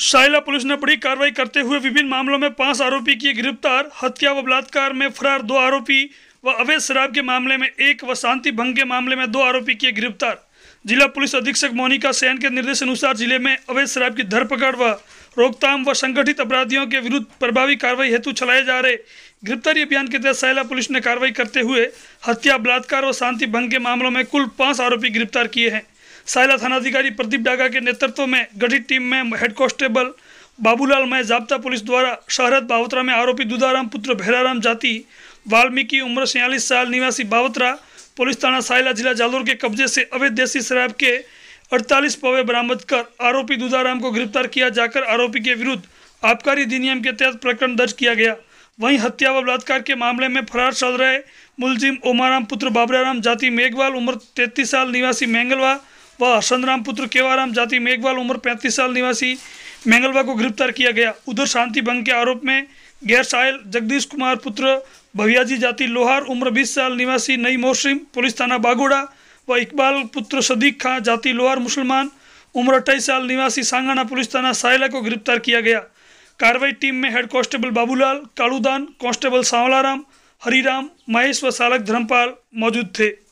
शाइला police ने बड़ी कार्रवाई करते हुए विभिन्न मामलों में पांच आरोपी किए गिरफ्तार हत्या व बलात्कार में फरार दो आरोपी व अवैध शराब के मामले में एक व शांति भंग के मामले में दो आरोपी किए गिरफ्तार जिला पुलिस अधीक्षक मोनिका सेन के निर्देश अनुसार जिले में अवैध शराब की धरपकड़ व रोकथाम व संगठित अपराधियों के विरुद्ध प्रभावी कार्रवाई हेतु चलाए जा रहे गिरफ्तारी अभियान के तहत सैला पुलिस ने कार्रवाई करते हुए हत्या बलात्कार व शांति भंग के मामलों में कुल पाँच आरोपी गिरफ्तार किए हैं सायला थानाधिकारी प्रदीप डागा के नेतृत्व में गठित टीम में हेड कांस्टेबल बाबूलाल मैं जाब्ता पुलिस द्वारा शहरत बावतरा में आरोपी दुदाराम पुत्र भैराराम जाति वाल्मीकि उम्र छियालीस साल निवासी बावतरा पुलिस थाना सायला जिला जालौर के कब्जे से अवैध देसी शराब के 48 पवे बरामद कर आरोपी दुदाराम को गिरफ्तार किया जाकर आरोपी के विरुद्ध आबकारी अधिनियम के तहत प्रकरण दर्ज किया गया वहीं हत्या व बलात्कार के मामले में फरार चल रहे मुलजिम ओमाराम पुत्र बाबराराम जाति मेघवाल उम्र तैतीस साल निवासी मैंगलवा व हसनराम पुत्र केवाराम जाति मेघवाल उम्र 35 साल निवासी मेंगलवा को गिरफ्तार किया गया उधर शांति भंग के आरोप में गैर सायल जगदीश कुमार पुत्र भवियाजी जाति लोहार उम्र 20 साल निवासी नई मोसिम पुलिस थाना बागोड़ा व इकबाल पुत्र सदीक खां जाति लोहार मुसलमान उम्र अट्ठाईस साल निवासी सांगाना पुलिस थाना सायला को गिरफ्तार किया गया कार्रवाई टीम में head constable Babulal Kaludan constable Sanwalaram Hariram Mahesh व सालक धर्मपाल मौजूद थे